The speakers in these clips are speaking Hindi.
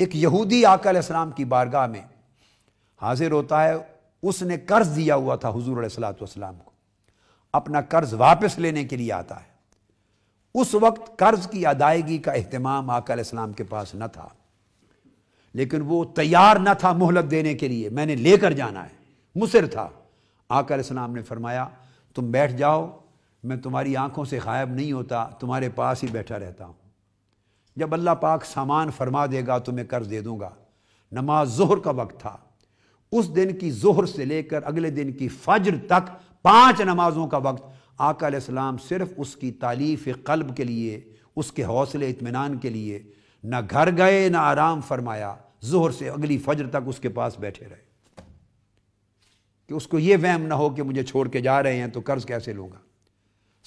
एक यहूदी आकल इस्लाम की बारगाह में हाजिर होता है उसने कर्ज़ दिया हुआ था हजूर असलाम को अपना कर्ज़ वापस लेने के लिए आता है उस वक्त कर्ज़ की अदायगी का अहतमाम आकल इस्लाम के पास न था लेकिन वो तैयार न था मोहलत देने के लिए मैंने लेकर जाना है मुसर था आकल इस्लाम ने फरमाया तुम बैठ जाओ मैं तुम्हारी आंखों से गायब नहीं होता तुम्हारे पास ही बैठा रहता हूँ जब अल्लाह पाक सामान फरमा देगा तो मैं कर्ज दे दूंगा नमाज जोहर का वक्त था उस दिन की जोहर से लेकर अगले दिन की फजर तक पांच नमाजों का वक्त आकाम सिर्फ उसकी तालीफ कल्ब के लिए उसके हौसले इतमान के लिए ना घर गए ना आराम फरमाया जोहर से अगली फजर तक उसके पास बैठे रहे कि उसको ये वहम ना हो कि मुझे छोड़ के जा रहे हैं तो कर्ज़ कैसे लूंगा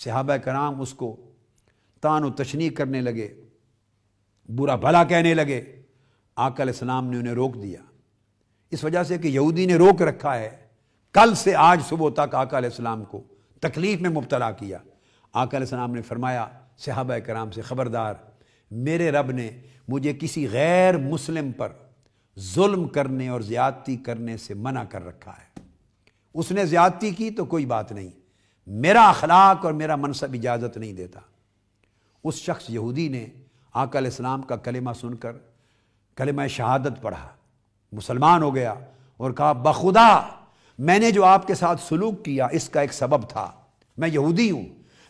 सहाबा कराम उसको तान तशनी करने लगे बुरा भला कहने लगे आकल इस्लाम ने उन्हें रोक दिया इस वजह से कि यहूदी ने रोक रखा है कल से आज सुबह तक आकल इस्लाम को तकलीफ में मुबतला किया आकल इस्लाम ने फरमाया सहाबा कराम से ख़बरदार मेरे रब ने मुझे किसी गैर मुस्लिम पर जुल्म करने और ज़्यादती करने से मना कर रखा है उसने ज़्यादती की तो कोई बात नहीं मेरा अखलाक और मेरा मनसब इजाज़त नहीं देता उस शख्स यहूदी ने आकल इस्लाम का कलिमा सुनकर कलिमा शहादत पढ़ा मुसलमान हो गया और कहा बखुदा मैंने जो आपके साथ सलूक किया इसका एक सबब था मैं यहूदी हूँ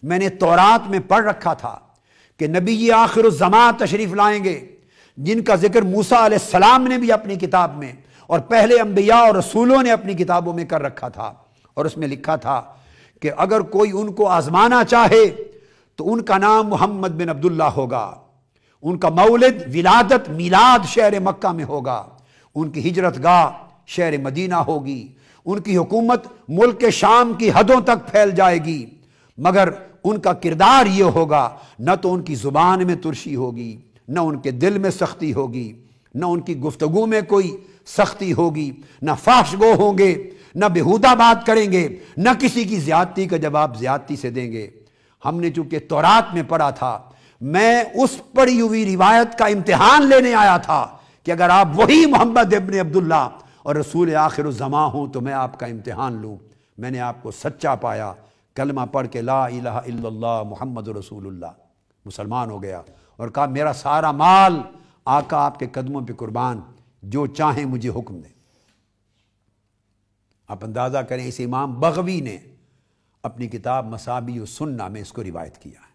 मैंने तोरात में पढ़ रखा था कि नबी ये आखिर ज़मा तशरीफ़ लाएंगे जिनका जिक्र मूसा सलाम ने भी अपनी किताब में और पहले अम्बिया और रसूलों ने अपनी किताबों में कर रखा था और उसमें लिखा था कि अगर कोई उनको आज़माना चाहे तो उनका नाम मोहम्मद बिन अब्दुल्ला होगा उनका मौलद विलादत मिलाद शहर मक्का में होगा उनकी हिजरत गाह शहर मदीना होगी उनकी हुकूमत मुल्क के शाम की हदों तक फैल जाएगी मगर उनका किरदार ये होगा न तो उनकी ज़ुबान में तुरशी होगी न उनके दिल में सख्ती होगी न उनकी गुफ्तगु में कोई सख्ती होगी न फाशगो होंगे न बेहूदा बात करेंगे न किसी की ज्यादती का जवाब ज्यादती से देंगे हमने चूंकि तौरात में पढ़ा था मैं उस पड़ी हुई रिवायत का इम्तिहान लेने आया था कि अगर आप वही मोहम्मद इबन अब्दुल्ला और रसूल आखिर जमा हूँ तो मैं आपका इम्तिहान लूँ मैंने आपको सच्चा पाया कलमा पढ़ के ला इला मोहम्मद रसूल मुसलमान हो गया और कहा मेरा सारा माल आका आपके कदमों पर कुर्बान जो चाहे मुझे हुक्म दे आप अंदाज़ा करें इस इमाम बगवी ने अपनी किताब मसाबी सुन्ना में इसको रिवायत किया है